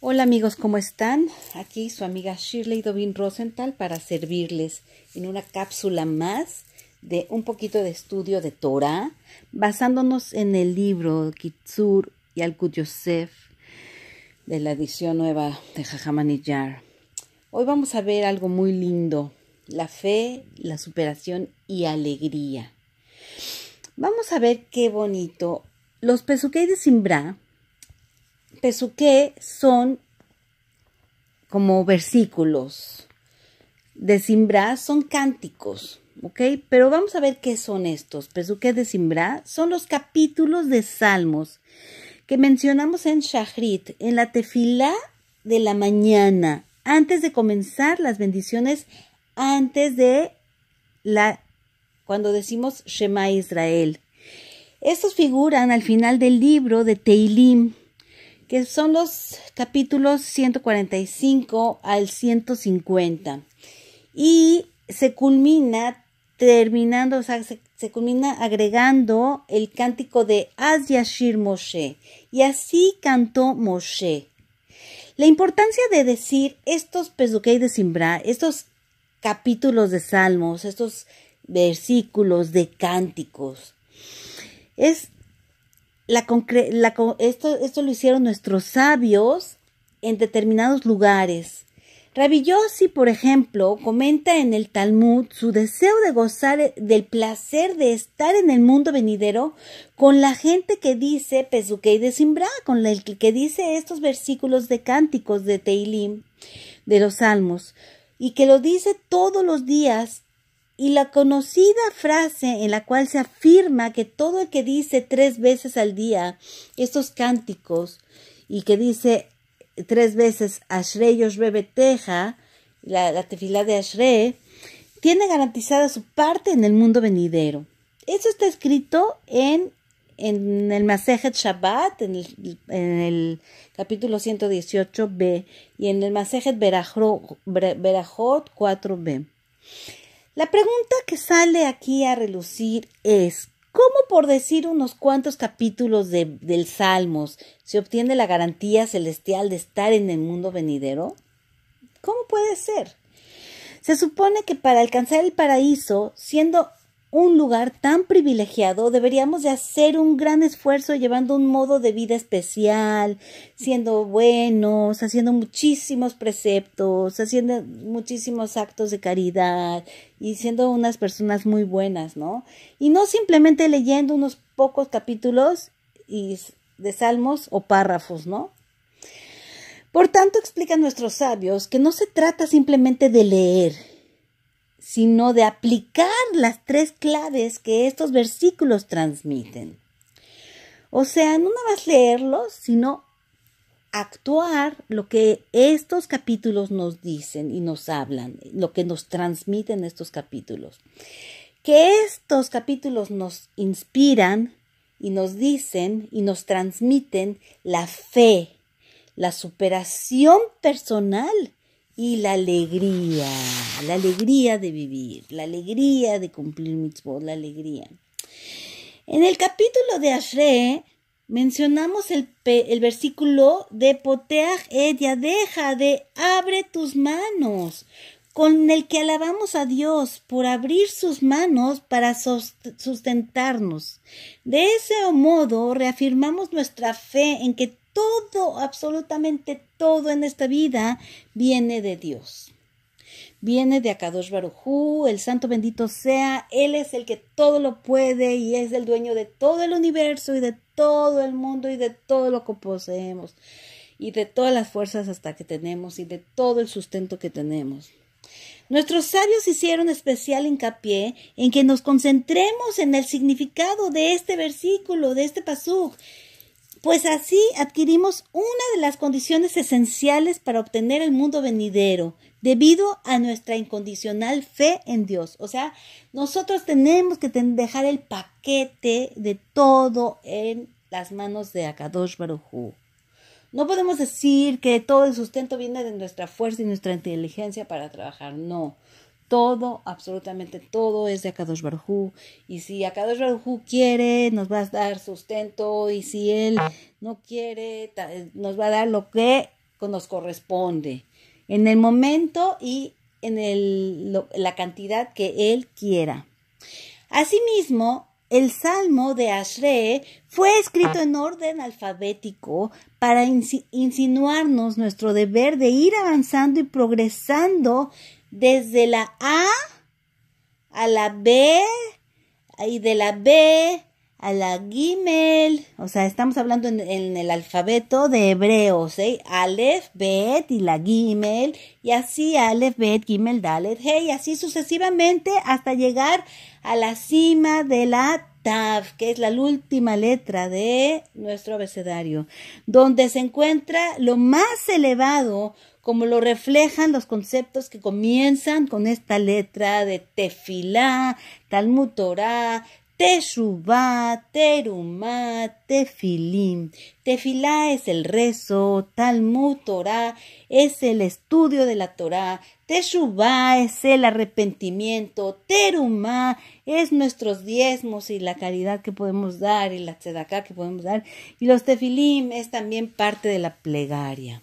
Hola amigos, ¿cómo están? Aquí su amiga Shirley Dovin Rosenthal para servirles en una cápsula más de un poquito de estudio de Torah, basándonos en el libro Kitsur y al Yosef de la edición nueva de Yar. Hoy vamos a ver algo muy lindo, la fe, la superación y alegría. Vamos a ver qué bonito. Los Pesukei de Simbra Pesuqué son como versículos. De Simbra son cánticos, ¿ok? Pero vamos a ver qué son estos. Pesuqué de Simbra son los capítulos de salmos que mencionamos en Shahrit, en la tefilá de la mañana, antes de comenzar las bendiciones, antes de la cuando decimos Shema Israel. Estos figuran al final del libro de Teilim, que son los capítulos 145 al 150. Y se culmina terminando, o sea, se, culmina agregando el cántico de Az Yashir Moshe. Y así cantó Moshe. La importancia de decir estos pesukei de Simbra, estos capítulos de salmos, estos versículos de cánticos, es esto, esto, lo hicieron nuestros sabios en determinados lugares. Rabbi Yossi, por ejemplo, comenta en el Talmud su deseo de gozar del placer de estar en el mundo venidero con la gente que dice Pesukei de Simbra, con el que dice estos versículos de cánticos de Teilim, de los Salmos, y que lo dice todos los días y la conocida frase en la cual se afirma que todo el que dice tres veces al día estos cánticos y que dice tres veces Ashrei Yoshbe Beteja, la, la tefilá de Ashrei, tiene garantizada su parte en el mundo venidero. Eso está escrito en, en el Masejet Shabbat, en el, capítulo 118b, y en el Masejet Berajot 4b. La pregunta que sale aquí a relucir es, ¿cómo por decir unos cuantos capítulos de, del Salmos se obtiene la garantía celestial de estar en el mundo venidero? ¿Cómo puede ser? Se supone que para alcanzar el paraíso, siendo un lugar tan privilegiado, deberíamos de hacer un gran esfuerzo llevando un modo de vida especial, siendo buenos, haciendo muchísimos preceptos, haciendo muchísimos actos de caridad y siendo unas personas muy buenas, ¿no? Y no simplemente leyendo unos pocos capítulos y de salmos o párrafos, ¿no? Por tanto, explican nuestros sabios que no se trata simplemente de leer, sino de aplicar las tres claves que estos versículos transmiten. O sea, no nada más leerlos, sino actuar lo que estos capítulos nos dicen y nos hablan, lo que nos transmiten estos capítulos. Que estos capítulos nos inspiran y nos dicen y nos transmiten la fe, la superación personal y la alegría, la alegría de vivir, la alegría de cumplir mitzvot, la alegría. En el capítulo de Ashre mencionamos el, versículo de Poteach Edia deja de abre tus manos, con el que alabamos a Dios por abrir sus manos para sustentarnos. De ese modo reafirmamos nuestra fe en que todo, absolutamente todo en esta vida viene de Dios. Viene de Akadosh Barujú, el santo bendito sea, Él es el que todo lo puede y es el dueño de todo el universo y de todo el mundo y de todo lo que poseemos y de todas las fuerzas hasta que tenemos y de todo el sustento que tenemos. Nuestros sabios hicieron especial hincapié en que nos concentremos en el significado de este versículo, de este pasuk, pues así adquirimos una de las condiciones esenciales para obtener el mundo venidero, debido a nuestra incondicional fe en Dios. O sea, nosotros tenemos que dejar el paquete de todo en las manos de Akadosh Baruj No podemos decir que todo el sustento viene de nuestra fuerza y nuestra inteligencia para trabajar, no. Todo, absolutamente todo es de Akadosh Barhu. Y si Akadosh Barhu quiere, nos va a dar sustento. Y si él no quiere, eh, nos va a dar lo que nos corresponde. En el momento y en la cantidad que él quiera. Asimismo, el Salmo de Ashre fue escrito en orden alfabético para insinuarnos nuestro deber de ir avanzando y progresando desde la A a la B y de la B a la Gimel. O sea, estamos hablando en, el alfabeto de hebreos, ¿eh? Aleph, Bet y la Gimel. Y así Aleph, Bet, Gimel, Dalet, Hey, así sucesivamente hasta llegar a la cima de la Tav, que es la última letra de nuestro abecedario, donde se encuentra lo más elevado como lo reflejan los conceptos que comienzan con esta letra de tefilá, Talmud Torah, Teshuvá, Terumá, Tefilim. Tefilá es el rezo, Talmud Torah es el estudio de la Torah, Teshuvá es el arrepentimiento, Terumá es nuestros diezmos y la caridad que podemos dar y la tzedaká que podemos dar, y los tefilim es también parte de la plegaria.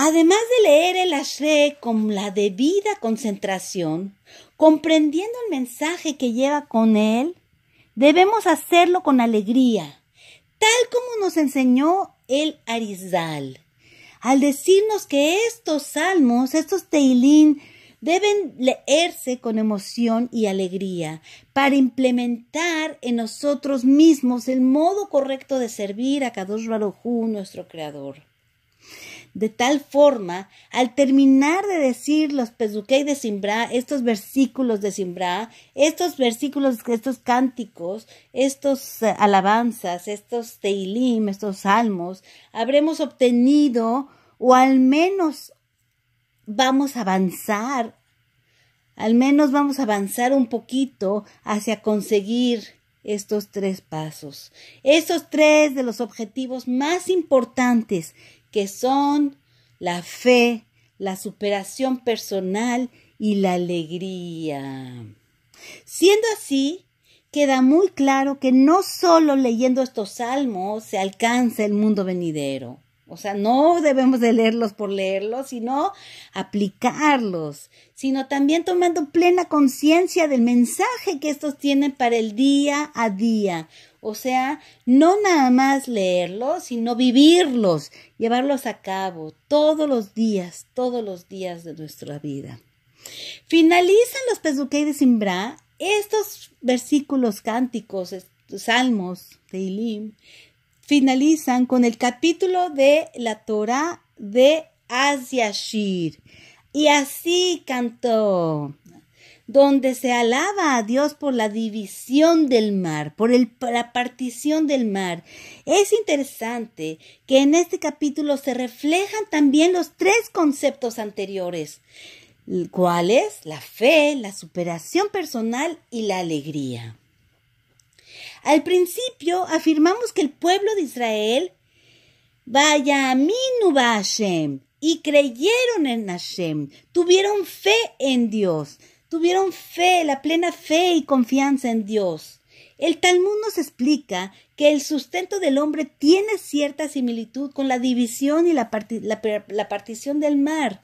Además de leer el Ashre con la debida concentración, comprendiendo el mensaje que lleva con él, debemos hacerlo con alegría, tal como nos enseñó el Arizal. Al decirnos que estos salmos, estos teilín, deben leerse con emoción y alegría para implementar en nosotros mismos el modo correcto de servir a Kadosh Baruj nuestro Creador de tal forma, al terminar de decir los Pesuquei de Simbra, estos versículos de Simbra, estos versículos, estos cánticos, estos eh, alabanzas, estos Teilim, estos salmos, habremos obtenido o al menos vamos a avanzar, al menos vamos a avanzar un poquito hacia conseguir estos tres pasos. Estos tres de los objetivos más importantes que son la fe, la superación personal y la alegría. Siendo así, queda muy claro que no solo leyendo estos salmos se alcanza el mundo venidero, o sea, no debemos de leerlos por leerlos, sino aplicarlos, sino también tomando plena conciencia del mensaje que estos tienen para el día a día. O sea, no nada más leerlos, sino vivirlos, llevarlos a cabo todos los días, todos los días de nuestra vida. Finalizan los pezuquei de Simbra estos versículos cánticos, salmos de Ilim, finalizan con el capítulo de la Torah de Asyashir. Y así cantó, donde se alaba a Dios por la división del mar, por, la partición del mar. Es interesante que en este capítulo se reflejan también los tres conceptos anteriores. ¿Cuáles? La fe, la superación personal y la alegría. Al principio afirmamos que el pueblo de Israel vaya a mi Hashem y creyeron en Hashem, tuvieron fe en Dios, tuvieron fe, la plena fe y confianza en Dios. El Talmud nos explica que el sustento del hombre tiene cierta similitud con la división y la partición del mar,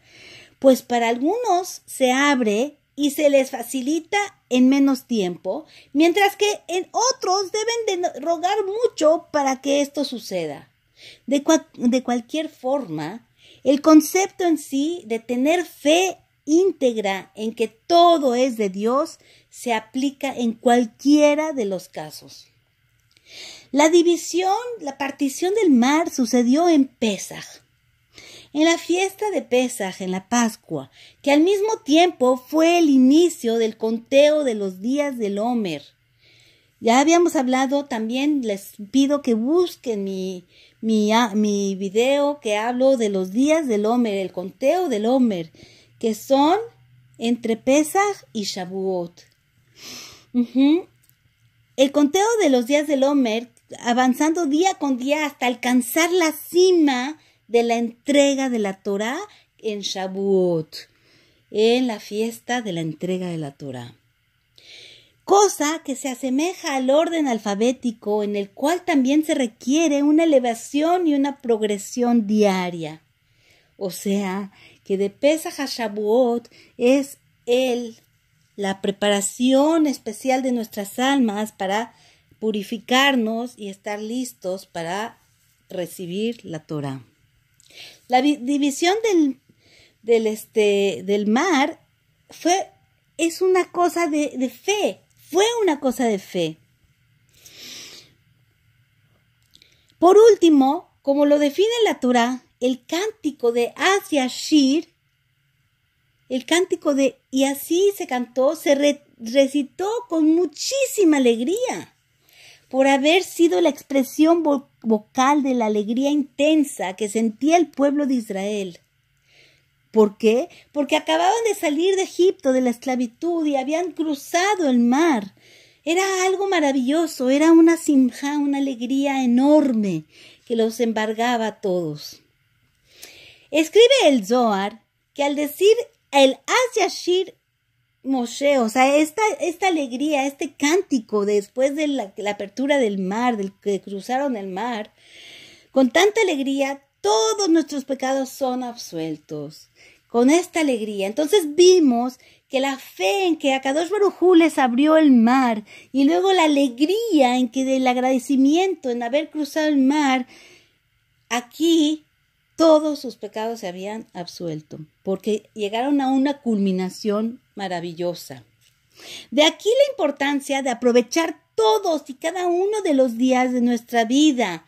pues para algunos se abre y se les facilita en menos tiempo, mientras que en otros deben de rogar mucho para que esto suceda. De, de cualquier forma, el concepto en sí de tener fe íntegra en que todo es de Dios se aplica en cualquiera de los casos. La división, la partición del mar sucedió en Pesaj en la fiesta de Pesaj, en la Pascua, que al mismo tiempo fue el inicio del conteo de los días del Homer. Ya habíamos hablado también, les pido que busquen mi, mi, video que hablo de los días del Homer, el conteo del Homer, que son entre Pesaj y Shavuot. El conteo de los días del Homer, avanzando día con día hasta alcanzar la cima de la entrega de la Torá en Shavuot, en la fiesta de la entrega de la Torá. Cosa que se asemeja al orden alfabético en el cual también se requiere una elevación y una progresión diaria. O sea, que de Pesach a Shavuot es el la preparación especial de nuestras almas para purificarnos y estar listos para recibir la Torah. La división del, del, este, del mar fue, es una cosa de, fe, fue una cosa de fe. Por último, como lo define la Torah, el cántico de Asia Shir, el cántico de y así se cantó, se recitó con muchísima alegría por haber sido la expresión vocal de la alegría intensa que sentía el pueblo de Israel. ¿Por qué? Porque acababan de salir de Egipto, de la esclavitud, y habían cruzado el mar. Era algo maravilloso, era una simja, una alegría enorme que los embargaba a todos. Escribe el Zohar que al decir el Asyashir Moshe, o sea, esta, esta alegría, este cántico después de la, apertura del mar, del que cruzaron el mar, con tanta alegría, todos nuestros pecados son absueltos. Con esta alegría. Entonces vimos que la fe en que Akadosh Barujú les abrió el mar y luego la alegría en que del agradecimiento en haber cruzado el mar, aquí todos sus pecados se habían absuelto, porque llegaron a una culminación maravillosa. De aquí la importancia de aprovechar todos y cada uno de los días de nuestra vida.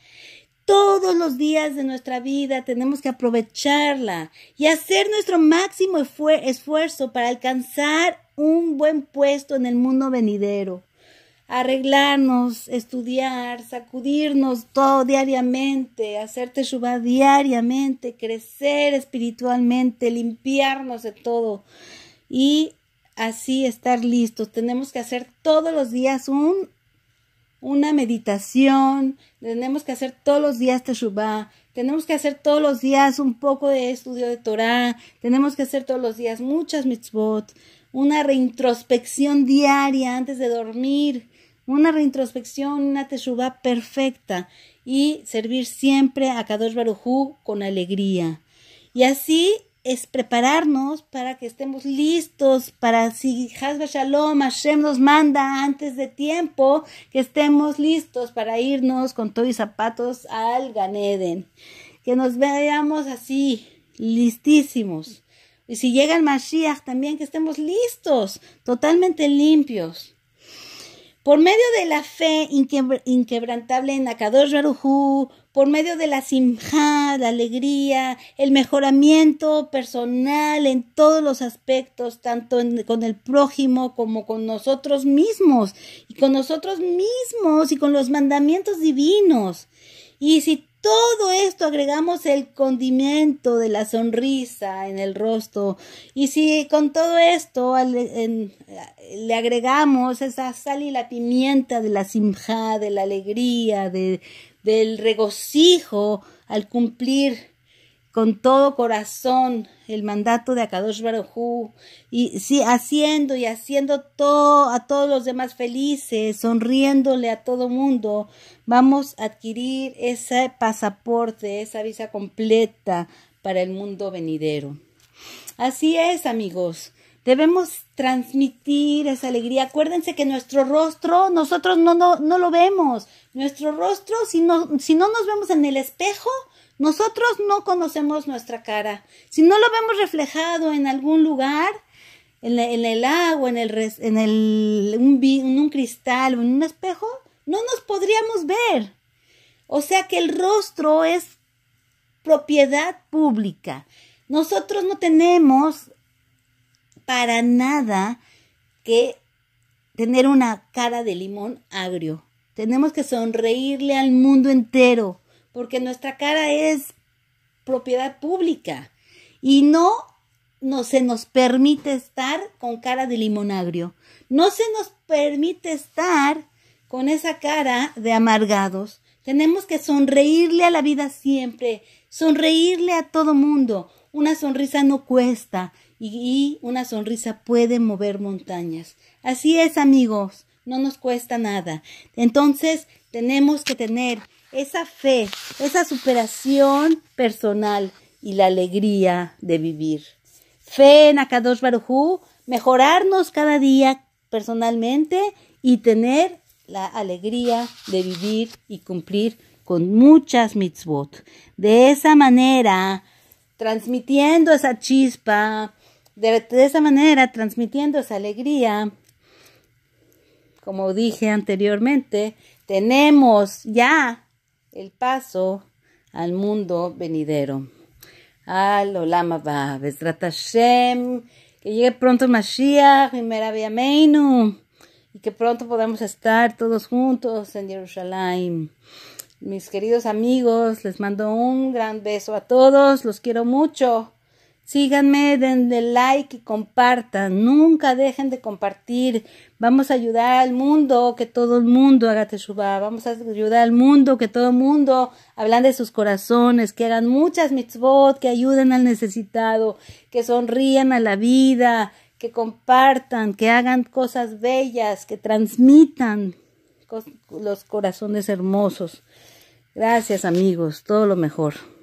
Todos los días de nuestra vida tenemos que aprovecharla y hacer nuestro máximo esfuerzo para alcanzar un buen puesto en el mundo venidero arreglarnos, estudiar, sacudirnos todo diariamente, hacer teshuva diariamente, crecer espiritualmente, limpiarnos de todo y así estar listos. Tenemos que hacer todos los días un, una meditación, tenemos que hacer todos los días teshuva, tenemos que hacer todos los días un poco de estudio de Torah, tenemos que hacer todos los días muchas mitzvot, una reintrospección diaria antes de dormir, una reintrospección, una teshuva perfecta y servir siempre a Kadosh Barujú con alegría. Y así es prepararnos para que estemos listos para si Hasba Shalom Hashem nos manda antes de tiempo, que estemos listos para irnos con todos y zapatos al Ganeden. Que nos veamos así, listísimos. Y si llega el Mashiach también, que estemos listos, totalmente limpios. Por medio de la fe inquebrantable en Akadosh Raruhu, por medio de la simja, la alegría, el mejoramiento personal en todos los aspectos, tanto con el prójimo como con nosotros mismos, y con nosotros mismos y con los mandamientos divinos. Y si todo esto agregamos el condimento de la sonrisa en el rostro. Y si con todo esto le agregamos esa sal y la pimienta de la simja, de la alegría, de, del regocijo al cumplir con todo corazón el mandato de Akadosh Barujú y sí, haciendo y haciendo todo a todos los demás felices, sonriéndole a todo mundo, vamos a adquirir ese pasaporte, esa visa completa para el mundo venidero. Así es, amigos. Debemos transmitir esa alegría. Acuérdense que nuestro rostro, nosotros no, no, no lo vemos. Nuestro rostro, si no, si no nos vemos en el espejo, nosotros no conocemos nuestra cara. Si no lo vemos reflejado en algún lugar, en, el agua, en, el, en, un, cristal en un espejo, no nos podríamos ver. O sea que el rostro es propiedad pública. Nosotros no tenemos para nada que tener una cara de limón agrio. Tenemos que sonreírle al mundo entero porque nuestra cara es propiedad pública y no, no se nos permite estar con cara de limonagrio, no se nos permite estar con esa cara de amargados. Tenemos que sonreírle a la vida siempre, sonreírle a todo mundo. Una sonrisa no cuesta y, y una sonrisa puede mover montañas. Así es, amigos, no nos cuesta nada. Entonces, tenemos que tener esa fe, esa superación personal y la alegría de vivir. Fe en Akadosh Barujú, mejorarnos cada día personalmente y tener la alegría de vivir y cumplir con muchas mitzvot. De esa manera, transmitiendo esa chispa, de esa manera, transmitiendo esa alegría, como dije anteriormente, tenemos ya el paso al mundo venidero. Al va Besrat que llegue pronto Mashiach y y que pronto podamos estar todos juntos en Jerusalén. Mis queridos amigos, les mando un gran beso a todos, los quiero mucho. Síganme, denle like y compartan. Nunca dejen de compartir. Vamos a ayudar al mundo, que todo el mundo haga teshuva. Vamos a ayudar al mundo, que todo el mundo hablan de sus corazones, que hagan muchas mitzvot, que ayuden al necesitado, que sonrían a la vida, que compartan, que hagan cosas bellas, que transmitan los corazones hermosos. Gracias amigos, todo lo mejor.